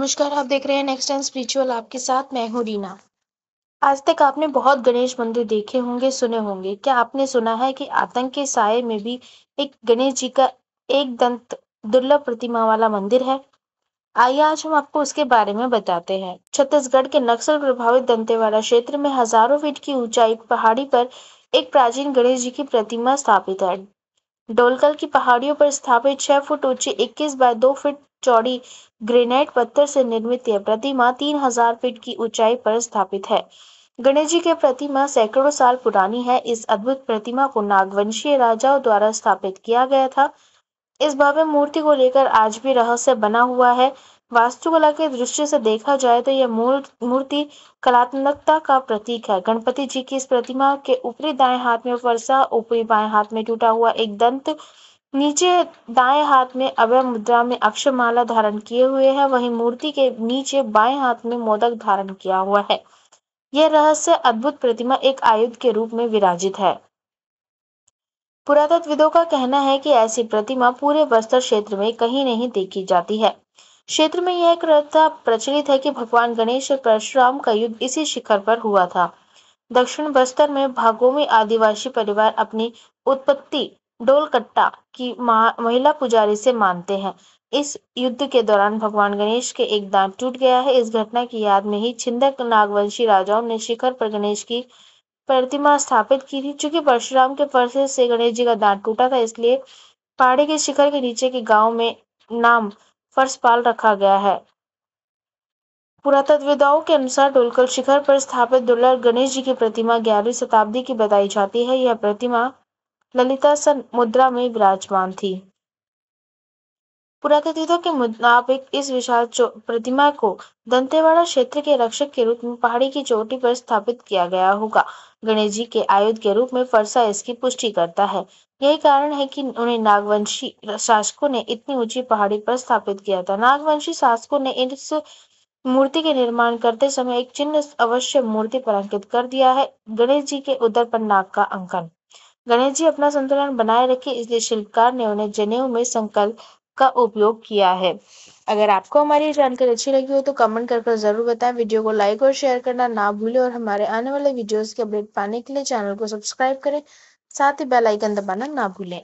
नमस्कार आप देख रहे हैं नेक्स्ट टाइम स्पिरिचुअल आपके साथ मैं हूं रीना आज तक आपने बहुत गणेश मंदिर देखे होंगे सुने होंगे क्या आपने सुना है कि आतंक के साय में भी एक गणेश जी का एक दंत दुर्लभ प्रतिमा वाला मंदिर है आइए आज हम आपको उसके बारे में बताते हैं छत्तीसगढ़ के नक्सल प्रभावित दंतेवाड़ा क्षेत्र में हजारों फीट की ऊंचाई पहाड़ी पर एक प्राचीन गणेश जी की प्रतिमा स्थापित है डोलकल की पहाड़ियों पर स्थापित छह फुट ऊंची इक्कीस बाय दो फीट चौड़ी ग्रेनाइट पत्थर से निर्मित यह प्रतिमा तीन हजार फीट की ऊंचाई पर स्थापित है गणेश जी की प्रतिमा सैकड़ों साल पुरानी है इस अद्भुत प्रतिमा को नागवंशीय राजाओं द्वारा स्थापित किया गया था इस भव्य मूर्ति को लेकर आज भी रहस्य बना हुआ है वास्तुकला के दृष्टि से देखा जाए तो यह मूर्ति कलात्मकता का प्रतीक है गणपति जी की इस प्रतिमा के ऊपरी दाएं हाथ में वर्षा ऊपरी बाएं हाथ में टूटा हुआ एक दंत नीचे दाएं हाथ में अभय मुद्रा में अक्षमाला धारण किए हुए है वहीं मूर्ति के नीचे बाएं हाथ में मोदक धारण किया हुआ है यह रहस्य अद्भुत प्रतिमा एक आयुध के रूप में विराजित है पुरातत्वविदों का कहना है कि ऐसी प्रतिमा पूरे बस्तर क्षेत्र में कहीं नहीं देखी जाती है क्षेत्र में यह प्रथा प्रचलित है कि भगवान गणेश और परशुराम का युद्ध इसी शिखर पर हुआ था दक्षिण बस्तर में भागोमी आदिवासी परिवार अपनी उत्पत्ति डोलकट्टा की महिला पुजारी से मानते हैं इस युद्ध के दौरान भगवान गणेश के एक दांत टूट गया है इस घटना की याद में ही छिंदक नागवंशी राजाओं ने शिखर पर गणेश की प्रतिमा स्थापित की थी चूंकि परशुराम के पर्से से गणेश जी का दांत टूटा था इसलिए पहाड़ी के शिखर के नीचे के गांव में नाम फर्शपाल रखा गया है पुरातत्वविदाओं के अनुसार डोलकल शिखर पर स्थापित दुर्लभ गणेश जी की प्रतिमा ग्यारहवीं शताब्दी की बताई जाती है यह प्रतिमा ललिता सन मुद्रा में विराजमान थी पुरातत्वों के मुताबिक इस विशाल प्रतिमा को दंतेवाड़ा क्षेत्र के रक्षक के रूप में पहाड़ी की चोटी पर स्थापित किया गया होगा गणेश जी के आयुध के रूप में फरसा इसकी पुष्टि करता है यही कारण है कि उन्हें नागवंशी शासकों ने इतनी ऊंची पहाड़ी पर स्थापित किया था नागवंशी शासकों ने इस मूर्ति के निर्माण करते समय एक चिन्ह अवश्य मूर्ति पर अंकित कर दिया है गणेश जी के उदर पर नाग का अंकन गणेश जी अपना संतुलन बनाए रखे इसलिए शिल्पकार ने उन्हें जनेऊ में संकल्प का उपयोग किया है अगर आपको हमारी जानकारी अच्छी लगी हो तो कमेंट कर जरूर बताएं वीडियो को लाइक और शेयर करना ना भूलें और हमारे आने वाले वीडियोस के अपडेट पाने के लिए चैनल को सब्सक्राइब करें साथ ही बेल आइकन दबाना ना भूलें